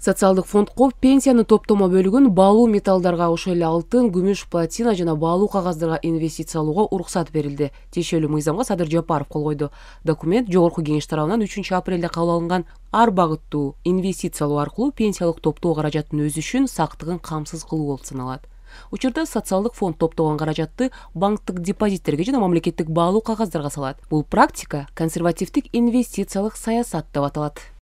социалдык фонд коп пенсияны топтомо бөлүгүн баалуу металлдарга ошол эле алтын күмүш платина жана баалуу кагаздарга инвестициялоого уруксат берилди тиешелүү мыйзамга садыр жапаров кол койду документ жогорку кеңеш тарабынан үчүнчү апрелде кабыл алынган ар багыттуу инвестициялоо аркылуу пенсиялык топтоо каражатын өсүшүн сактыгын камсыз кылуу болуп саналат учурда социалдык фонд топтогон каражатты банктык депозиттерге жана мамлекеттик баалуу кагаздарга салат бул практика консервативдик инвестициялык саясат деп аталат